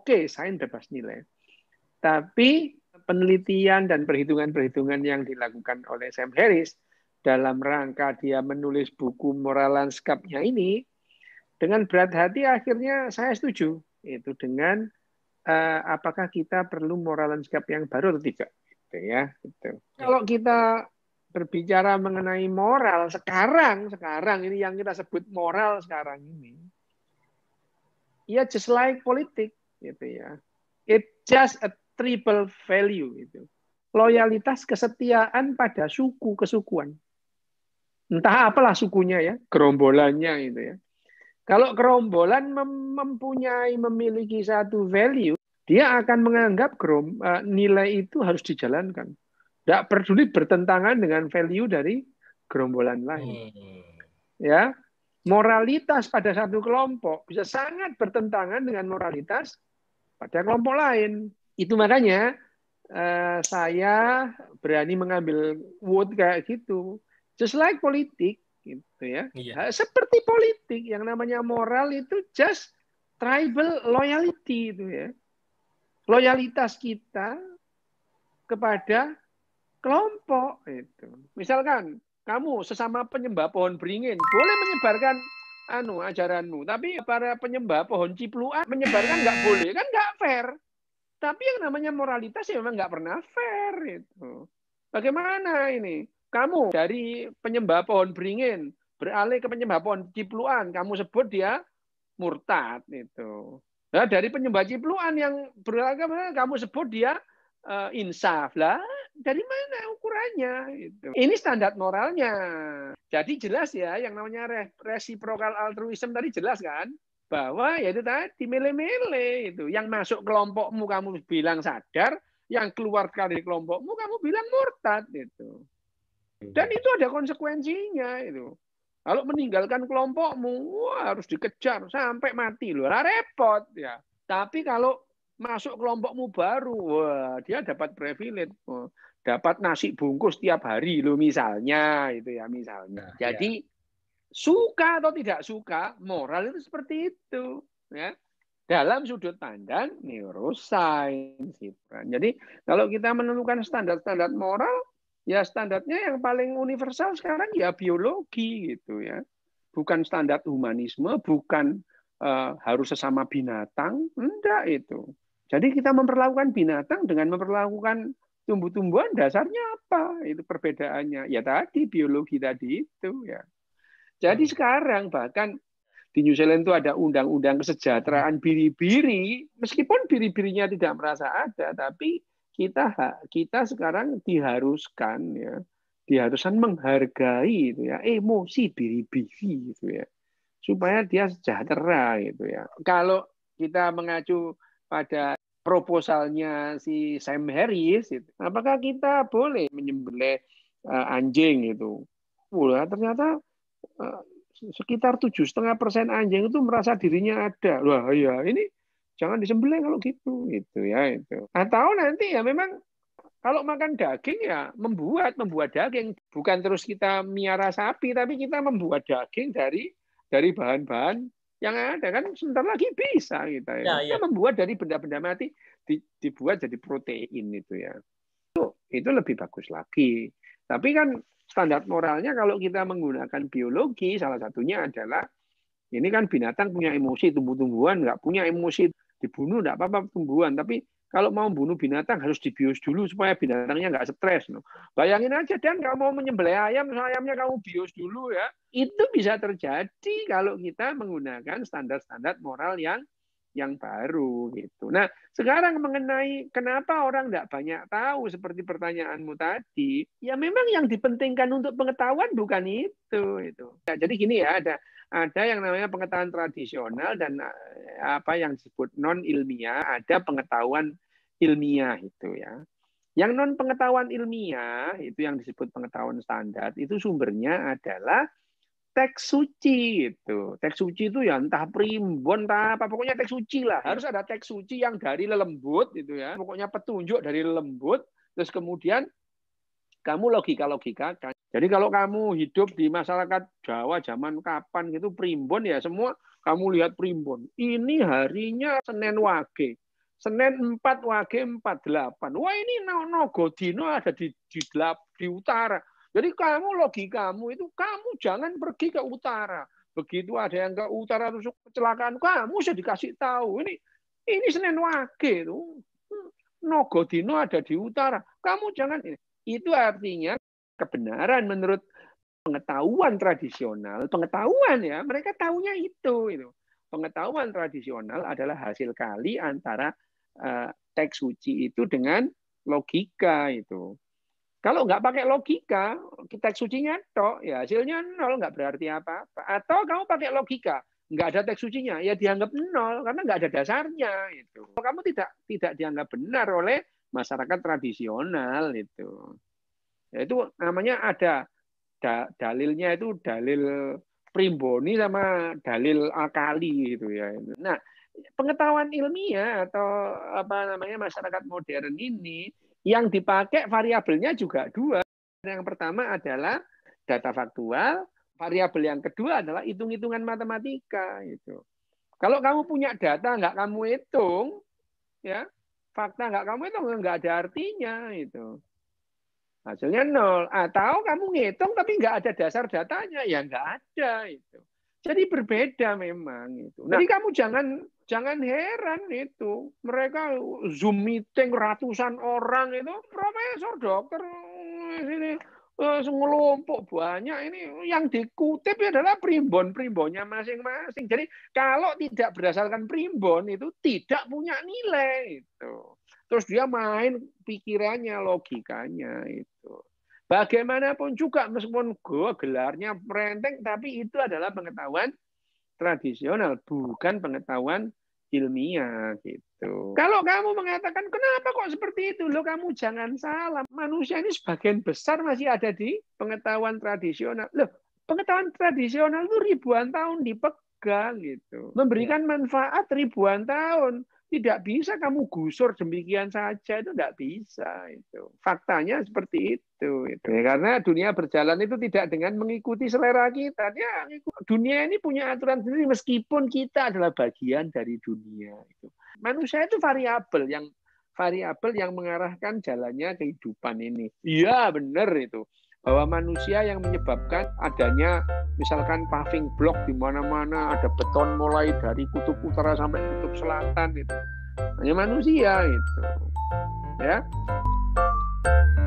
Oke, sains bebas nilai. Tapi penelitian dan perhitungan-perhitungan yang dilakukan oleh Sam Harris dalam rangka dia menulis buku Moral Landscape-nya ini, dengan berat hati akhirnya saya setuju itu dengan uh, apakah kita perlu moral landscape yang baru atau tidak gitu ya gitu. kalau kita berbicara mengenai moral sekarang sekarang ini yang kita sebut moral sekarang ini ya just like politik gitu ya. It just a triple value gitu. Loyalitas kesetiaan pada suku kesukuan. Entah apalah sukunya ya, gerombolannya gitu ya. Kalau kerombolan mempunyai memiliki satu value, dia akan menganggap eh, nilai itu harus dijalankan. Tidak peduli bertentangan dengan value dari gerombolan lain. Hmm. Ya, moralitas pada satu kelompok bisa sangat bertentangan dengan moralitas pada kelompok lain. Itu makanya eh, saya berani mengambil word kayak gitu. Just like politik gitu ya. Iya. Eh, seperti politik yang namanya moral itu just tribal loyalty itu ya. Loyalitas kita kepada kelompok itu. Misalkan kamu sesama penyembah pohon beringin boleh menyebarkan anu ajaranmu. Tapi ya para penyembah pohon cipluan menyebarkan nggak boleh kan nggak fair. Tapi yang namanya moralitas ya memang nggak pernah fair itu. Bagaimana ini? Kamu dari penyembah pohon beringin beralih ke penyembah pohon cipluan, kamu sebut dia murtad itu. Nah, dari penyembah cipluan yang beragama kamu sebut dia uh, insaf lah dari mana ukurannya gitu. ini standar moralnya jadi jelas ya yang namanya reciprocal altruism tadi jelas kan bahwa ya itu tadi mele-mele itu yang masuk kelompokmu kamu bilang sadar yang keluar dari kelompokmu kamu bilang murtad itu hmm. dan itu ada konsekuensinya itu kalau meninggalkan kelompokmu wah, harus dikejar sampai mati loh repot ya tapi kalau masuk kelompokmu baru, wah dia dapat privilege, oh, dapat nasi bungkus tiap hari lo misalnya, itu ya misalnya. Nah, iya. Jadi ya. suka atau tidak suka, moral itu seperti itu, ya dalam sudut pandang neuroscience. Gitu kan. Jadi kalau kita menemukan standar-standar moral, ya standarnya yang paling universal sekarang ya biologi gitu ya, bukan standar humanisme, bukan uh, harus sesama binatang, enggak itu. Jadi kita memperlakukan binatang dengan memperlakukan tumbuh-tumbuhan dasarnya apa? Itu perbedaannya. Ya tadi biologi tadi itu ya. Jadi hmm. sekarang bahkan di New Zealand itu ada undang-undang kesejahteraan hmm. biri-biri, meskipun biri-birinya tidak merasa ada, tapi kita kita sekarang diharuskan ya, diharuskan menghargai itu ya emosi biri-biri gitu ya, supaya dia sejahtera gitu ya. Kalau kita mengacu pada proposalnya si Sam Harris, gitu. apakah kita boleh menyembelih uh, anjing itu? Wah, ternyata uh, sekitar tujuh setengah persen anjing itu merasa dirinya ada. Wah, iya ini jangan disembelih kalau gitu, gitu ya itu. Atau nanti ya memang kalau makan daging ya membuat membuat daging bukan terus kita miara sapi tapi kita membuat daging dari dari bahan-bahan yang ada kan sebentar lagi bisa kita ya, ya. ya. membuat dari benda-benda mati dibuat jadi protein itu ya itu itu lebih bagus lagi tapi kan standar moralnya kalau kita menggunakan biologi salah satunya adalah ini kan binatang punya emosi tumbuh-tumbuhan nggak punya emosi dibunuh nggak apa-apa tumbuhan tapi kalau mau bunuh binatang harus dibius dulu supaya binatangnya nggak stres. No. Bayangin aja dan kamu mau menyembelih ayam, ayamnya kamu bius dulu ya. Itu bisa terjadi kalau kita menggunakan standar-standar moral yang yang baru gitu. Nah sekarang mengenai kenapa orang tidak banyak tahu seperti pertanyaanmu tadi, ya memang yang dipentingkan untuk pengetahuan bukan itu itu. Nah, jadi gini ya ada ada yang namanya pengetahuan tradisional dan eh, apa yang disebut non ilmiah, ada pengetahuan ilmiah itu ya. Yang non pengetahuan ilmiah itu yang disebut pengetahuan standar itu sumbernya adalah teks suci itu. Teks suci itu ya entah primbon entah apa pokoknya teks suci lah. Harus ada teks suci yang dari lelembut itu ya. Pokoknya petunjuk dari lelembut terus kemudian kamu logika-logika kan. jadi kalau kamu hidup di masyarakat Jawa zaman kapan gitu primbon ya semua kamu lihat primbon. Ini harinya Senin Wage. Senin 4 Wage 48. Wah ini no Godino ada di di, di utara. Jadi kamu logi kamu itu kamu jangan pergi ke utara. Begitu ada yang ke utara terus kecelakaan kamu sudah dikasih tahu ini ini Senin Wage itu Nogodino ada di utara. Kamu jangan ini. Itu artinya kebenaran menurut pengetahuan tradisional, pengetahuan ya, mereka tahunya itu itu. Pengetahuan tradisional adalah hasil kali antara Eh, teks suci itu dengan logika itu. Kalau nggak pakai logika, kita sucinya toh ya hasilnya nol, nggak berarti apa-apa. Atau kamu pakai logika, nggak ada teks sucinya, ya dianggap nol karena nggak ada dasarnya. Itu. Kamu tidak tidak dianggap benar oleh masyarakat tradisional itu. Ya, itu namanya ada da, dalilnya itu dalil primboni sama dalil akali gitu ya. Nah, pengetahuan ilmiah atau apa namanya masyarakat modern ini yang dipakai variabelnya juga dua. Yang pertama adalah data faktual, variabel yang kedua adalah hitung-hitungan matematika gitu. Kalau kamu punya data nggak kamu hitung, ya fakta nggak kamu hitung nggak ada artinya itu. Hasilnya nol. Atau kamu ngitung tapi nggak ada dasar datanya, ya nggak ada itu. Jadi berbeda memang itu. Nah, Jadi kamu jangan jangan heran itu. Mereka Zoom meeting ratusan orang itu profesor, dokter sini eh, ngelompok eh, banyak ini yang dikutip ya adalah primbon-primbonnya masing-masing. Jadi kalau tidak berdasarkan primbon itu tidak punya nilai itu. Terus dia main pikirannya, logikanya itu. Bagaimanapun juga meskipun gue gelarnya merenteng tapi itu adalah pengetahuan tradisional bukan pengetahuan ilmiah gitu. Kalau kamu mengatakan kenapa kok seperti itu? lo kamu jangan salah. Manusia ini sebagian besar masih ada di pengetahuan tradisional. Loh, pengetahuan tradisional itu ribuan tahun dipegang gitu. Iya. Memberikan manfaat ribuan tahun. Tidak bisa kamu gusur demikian saja itu tidak bisa itu. Faktanya seperti itu itu. Ya, karena dunia berjalan itu tidak dengan mengikuti selera kita. ya dunia ini punya aturan sendiri meskipun kita adalah bagian dari dunia itu. Manusia itu variabel yang variabel yang mengarahkan jalannya kehidupan ini. Iya, benar itu bahwa manusia yang menyebabkan adanya misalkan paving block di mana-mana ada beton mulai dari kutub utara sampai kutub selatan itu hanya manusia itu ya